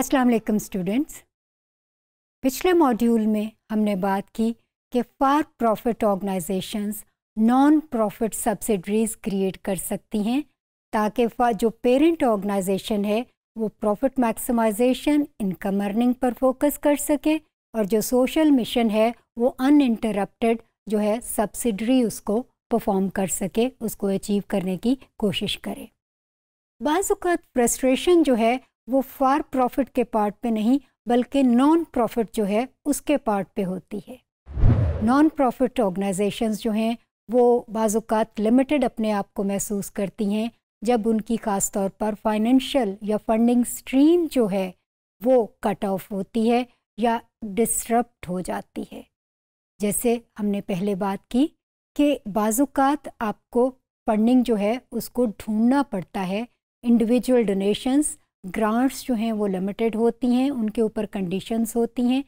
अस्सलाम वालेकुम स्टूडेंट्स पिछले मॉड्यूल में हमने बात की कि for profit organisations non profit subsidiaries create कर सकती हैं ताकि जो पेरेंट ऑर्गेनाइजेशन है वो प्रॉफिट मैक्सिमाइजेशन इनकम अर्निंग पर फोकस कर सके और जो सोशल मिशन है वो अनइंटरप्टेड जो है सब्सिडरी उसको परफॉर्म कर सके उसको अचीव करने की कोशिश करे बाज़ात फ्रस्ट्रेशन जो है वो फार प्रॉफिट के पार्ट पे नहीं बल्कि नॉन प्रॉफिट जो है उसके पार्ट पे होती है नॉन प्रॉफिट ऑर्गेनाइजेशंस जो हैं वो बाज़ात लिमिटेड अपने आप को महसूस करती हैं जब उनकी ख़ास तौर पर फाइनेंशियल या फंडिंग स्ट्रीम जो है वो कट ऑफ होती है या डिसरप्ट हो जाती है जैसे हमने पहले बात की कि बाज़ात आपको फंडिंग जो है उसको ढूंढना पड़ता है इंडिविजुअल डोनेशंस ग्रांट्स जो हैं वो लिमिटेड होती हैं उनके ऊपर कंडीशंस होती हैं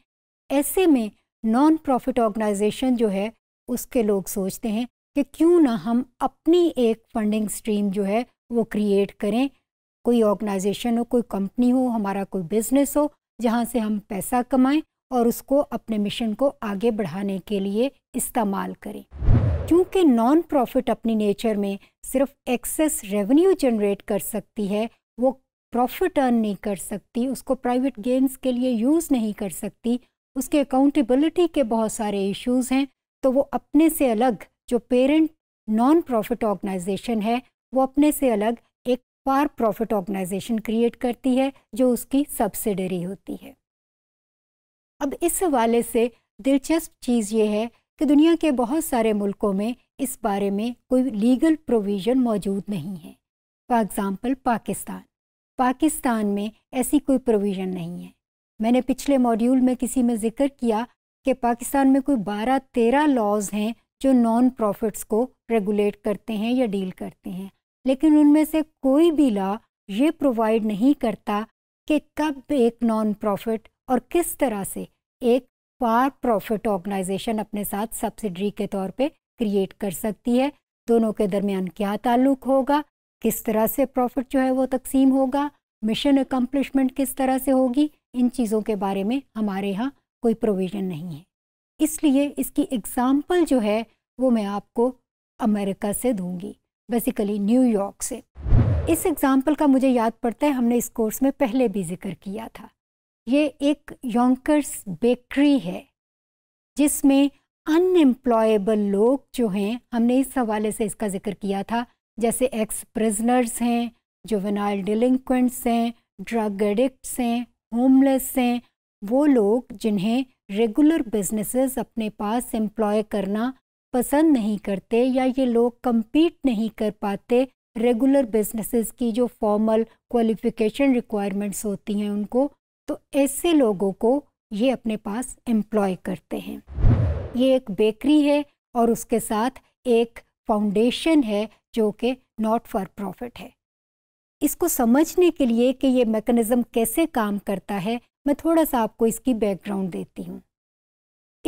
ऐसे में नॉन प्रॉफिट ऑर्गेनाइजेशन जो है उसके लोग सोचते हैं कि क्यों ना हम अपनी एक फंडिंग स्ट्रीम जो है वो क्रिएट करें कोई ऑर्गेनाइजेशन हो कोई कंपनी हो हमारा कोई बिज़नेस हो जहाँ से हम पैसा कमाएं और उसको अपने मिशन को आगे बढ़ाने के लिए इस्तेमाल करें क्योंकि नॉन प्रॉफिट अपनी नेचर में सिर्फ एक्सेस रेवेन्यू जनरेट कर सकती है प्रॉफिट अर्न नहीं कर सकती उसको प्राइवेट गेम्स के लिए यूज़ नहीं कर सकती उसके अकाउंटेबिलिटी के बहुत सारे इश्यूज हैं तो वो अपने से अलग जो पेरेंट नॉन प्रॉफिट ऑर्गेनाइजेशन है वो अपने से अलग एक फार प्रॉफिट ऑर्गेनाइजेशन क्रिएट करती है जो उसकी सब्सिडरी होती है अब इस हवाले से दिलचस्प चीज़ ये है कि दुनिया के बहुत सारे मुल्कों में इस बारे में कोई लीगल प्रोविज़न मौजूद नहीं है फॉर एग्ज़ाम्पल पाकिस्तान पाकिस्तान में ऐसी कोई प्रोविज़न नहीं है मैंने पिछले मॉड्यूल में किसी में जिक्र किया कि पाकिस्तान में कोई बारह तेरह लॉज हैं जो नॉन प्रॉफिट्स को रेगुलेट करते हैं या डील करते हैं लेकिन उनमें से कोई भी लॉ ये प्रोवाइड नहीं करता कि कब एक नॉन प्रॉफिट और किस तरह से एक फार प्रॉफिट ऑर्गेनाइजेशन अपने साथ सब्सिडरी के तौर पे क्रिएट कर सकती है दोनों के दरमियान क्या ताल्लुक होगा किस तरह से प्रॉफिट जो है वो तकसीम होगा मिशन अकम्पलिशमेंट किस तरह से होगी इन चीज़ों के बारे में हमारे यहाँ कोई प्रोविज़न नहीं है इसलिए इसकी एग्ज़ाम्पल जो है वो मैं आपको अमेरिका से दूंगी बेसिकली न्यूयॉर्क से इस एग्ज़ाम्पल का मुझे याद पड़ता है हमने इस कोर्स में पहले भी जिक्र किया था ये एक यॉन्कर्स बेकरी है जिसमें अनएम्प्लॉयबल लोग जो हैं हमने इस हवाले से इसका जिक्र किया था जैसे एक्स प्रिजनर्स हैं वेनाइल डिलिंक्वेंट्स हैं ड्रग एडिक्ट्स हैं होमलेस हैं वो लोग जिन्हें रेगुलर बिजनेसेस अपने पास एम्प्लॉय करना पसंद नहीं करते या ये लोग कम्पीट नहीं कर पाते रेगुलर बिजनेसेस की जो फॉर्मल क्वालिफिकेशन रिक्वायरमेंट्स होती हैं उनको तो ऐसे लोगों को ये अपने पास एम्प्लॉय करते हैं ये एक बेकरी है और उसके साथ एक फाउंडेशन है जो कि नॉट फॉर प्रॉफिट है इसको समझने के लिए कि ये मेकनिज़म कैसे काम करता है मैं थोड़ा सा आपको इसकी बैकग्राउंड देती हूँ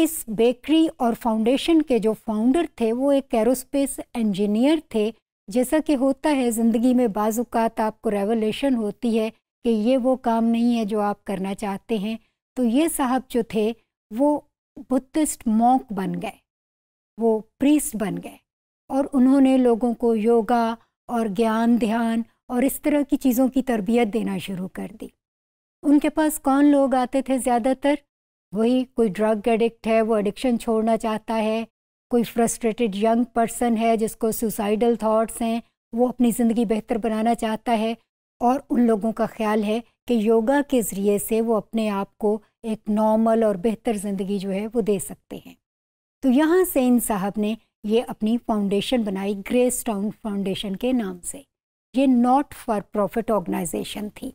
इस बेकरी और फाउंडेशन के जो फाउंडर थे वो एक एरोस्पेस इंजीनियर थे जैसा कि होता है ज़िंदगी में बाजुकात आपको रेवोल्यूशन होती है कि ये वो काम नहीं है जो आप करना चाहते हैं तो ये साहब जो थे वो बुद्धिस्ट मॉक बन गए वो प्रीस्ट बन गए और उन्होंने लोगों को योगा और ज्ञान ध्यान और इस तरह की चीज़ों की तरबियत देना शुरू कर दी उनके पास कौन लोग आते थे ज़्यादातर वही कोई ड्रग एडिक्ट है वो एडिक्शन छोड़ना चाहता है कोई फ्रस्ट्रेटेड यंग पर्सन है जिसको सुसाइडल थाट्स हैं वो अपनी ज़िंदगी बेहतर बनाना चाहता है और उन लोगों का ख्याल है कि योगा के ज़रिए से वो अपने आप को एक नॉर्मल और बेहतर ज़िंदगी जो है वो दे सकते हैं तो यहाँ से इन साहब ने ये अपनी फाउंडेशन बनाई ग्रेस टाउन फाउंडेशन के नाम से ये नॉट फॉर प्रॉफिट ऑर्गेनाइजेशन थी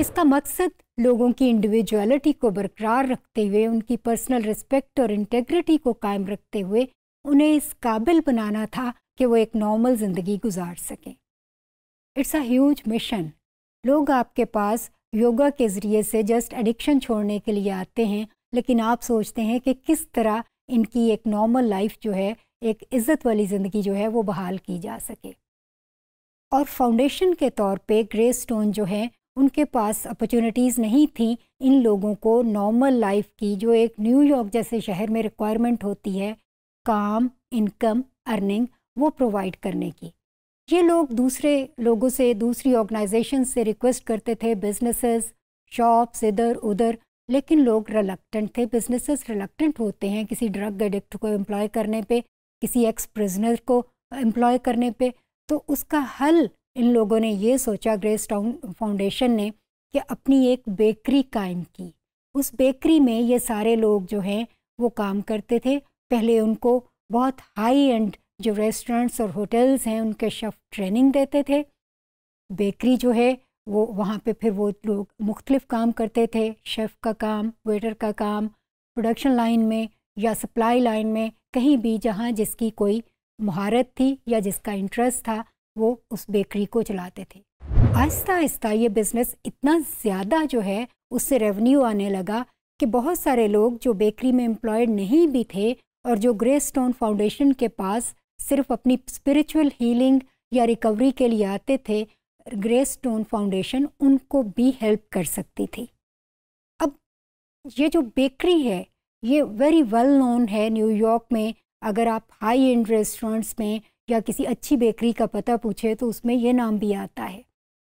इसका मकसद लोगों की इंडिविजुअलिटी को बरकरार रखते हुए उनकी पर्सनल रिस्पेक्ट और इंटेग्रिटी को कायम रखते हुए उन्हें इस काबिल बनाना था कि वो एक नॉर्मल ज़िंदगी गुजार सकें इट्स अ ह्यूज मिशन लोग आपके पास योगा के ज़रिए से जस्ट एडिक्शन छोड़ने के लिए आते हैं लेकिन आप सोचते हैं कि किस तरह इनकी एक नॉर्मल लाइफ जो है एक इज़्ज़त वाली ज़िंदगी जो है वो बहाल की जा सके और फाउंडेशन के तौर पे ग्रे स्टोन जो है उनके पास अपॉर्चुनिटीज़ नहीं थी इन लोगों को नॉर्मल लाइफ की जो एक न्यूयॉर्क जैसे शहर में रिक्वायरमेंट होती है काम इनकम अर्निंग वो प्रोवाइड करने की ये लोग दूसरे लोगों से दूसरी ऑर्गेनाइजेशन से रिक्वेस्ट करते थे बिजनेसेस शॉप्स इधर उधर लेकिन लोग रिलक्टेंट थे बिजनेसेस रिलक्टेंट होते हैं किसी ड्रग एडिक्ट को एम्प्लॉय करने पे किसी एक्स प्रिजनर को एम्प्लॉय करने पे तो उसका हल इन लोगों ने ये सोचा ग्रेस टाउन फाउंडेशन ने कि अपनी एक बेकरी कायम की उस बेकरी में ये सारे लोग जो हैं वो काम करते थे पहले उनको बहुत हाई एंड जो रेस्टोरेंट्स और होटल्स हैं उनके शेफ़ ट्रेनिंग देते थे बेकरी जो है वो वहाँ पे फिर वो लोग मुख्तलिफ काम करते थे शेफ़ का काम वेटर का काम प्रोडक्शन लाइन में या सप्लाई लाइन में कहीं भी जहाँ जिसकी कोई महारत थी या जिसका इंटरेस्ट था वो उस बेकरी को चलाते थे आहिस्ता आहिस्ता ये बिज़नेस इतना ज़्यादा जो है उससे रेवेन्यू आने लगा कि बहुत सारे लोग जो बेकरी में एम्प्लॉयड नहीं भी थे और जो ग्रे स्टोन फाउंडेशन के पास सिर्फ अपनी स्पिरिचुअल हीलिंग या रिकवरी के लिए आते थे ग्रे स्टोन फाउंडेशन उनको भी हेल्प कर सकती थी अब ये जो बेकरी है ये वेरी वेल नोन है न्यूयॉर्क में अगर आप हाई एंड रेस्टोरेंट्स में या किसी अच्छी बेकरी का पता पूछे तो उसमें ये नाम भी आता है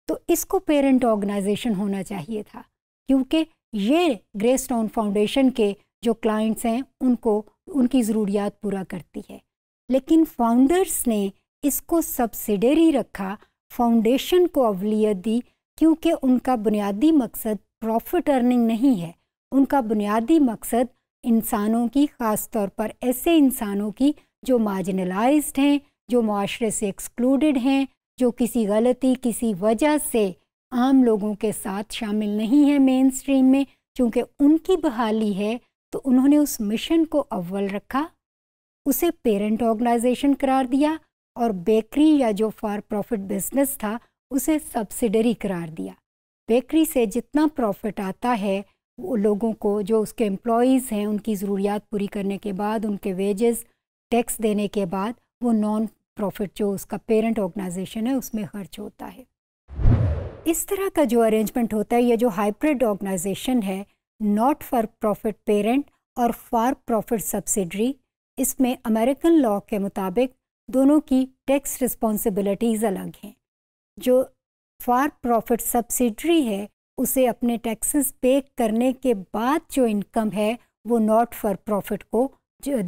तो इसको पेरेंट ऑर्गेनाइजेशन होना चाहिए था क्योंकि ये ग्रे स्टोन फाउंडेशन के जो क्लाइंट्स हैं उनको उनकी ज़रूरियात पूरा करती है लेकिन फाउंडर्स ने इसको सब्सिडरी रखा फाउंडेशन को अवलियत दी क्योंकि उनका बुनियादी मकसद प्रॉफिट अर्निंग नहीं है उनका बुनियादी मकसद इंसानों की ख़ास तौर पर ऐसे इंसानों की जो मार्जिनलाइज हैं जो माशरे से एक्सक्लूडेड हैं जो किसी गलती किसी वजह से आम लोगों के साथ शामिल नहीं है मेन स्ट्रीम में चूँकि उनकी बहाली है तो उन्होंने उस मिशन को अव्वल रखा उसे पेरेंट ऑर्गेनाइजेशन करार दिया और बेकरी या जो फॉर प्रॉफिट बिजनेस था उसे सब्सिडरी करार दिया बेकरी से जितना प्रॉफिट आता है लोगों को जो उसके एम्प्लॉज़ हैं उनकी ज़रूरियात पूरी करने के बाद उनके वेजेस टैक्स देने के बाद वो नॉन प्रॉफिट जो उसका पेरेंट ऑर्गेनाइजेशन है उसमें खर्च होता है इस तरह का जो अरेंजमेंट होता है ये जो हाइब्रिड ऑर्गेनाइजेशन है नॉट फॉर प्रॉफिट पेरेंट और फॉर प्रॉफिट सब्सिडरी इसमें अमेरिकन लॉ के मुताबिक दोनों की टैक्स रिस्पॉन्सिबिलिटीज़ अलग हैं जो फॉर प्रॉफिट सब्सिडरी है उसे अपने टैक्सेस पे करने के बाद जो इनकम है वो नॉट फॉर प्रॉफिट को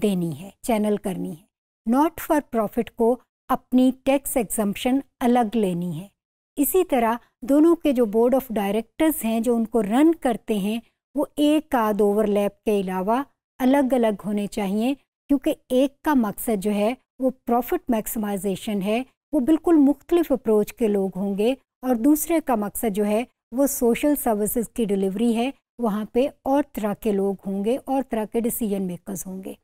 देनी है चैनल करनी है नॉट फॉर प्रॉफिट को अपनी टैक्स एग्जम्पन अलग लेनी है इसी तरह दोनों के जो बोर्ड ऑफ डायरेक्टर्स हैं जो उनको रन करते हैं वो एक आध ओवरलैप के अलावा अलग अलग होने चाहिए क्योंकि एक का मकसद जो है वो प्रॉफिट मैक्सिमाइजेशन है वो बिल्कुल मुख्तलिफ अप्रोच के लोग होंगे और दूसरे का मकसद जो है वो सोशल सर्विसेज की डिलीवरी है वहाँ पे और तरह के लोग होंगे और तरह के डिसीजन मेकर्स होंगे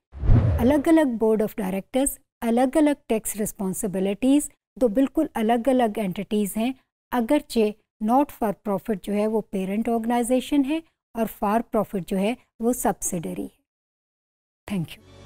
अलग अलग बोर्ड ऑफ डायरेक्टर्स अलग अलग टैक्स रिस्पॉन्सिबिलिटीज़ तो बिल्कुल अलग अलग एंटिटीज़ हैं अगरचे नॉट फॉर प्रॉफिट जो है वो पेरेंट ऑर्गेनाइजेशन है और फॉर प्रॉफिट जो है वो सब्सिडरी है थैंक यू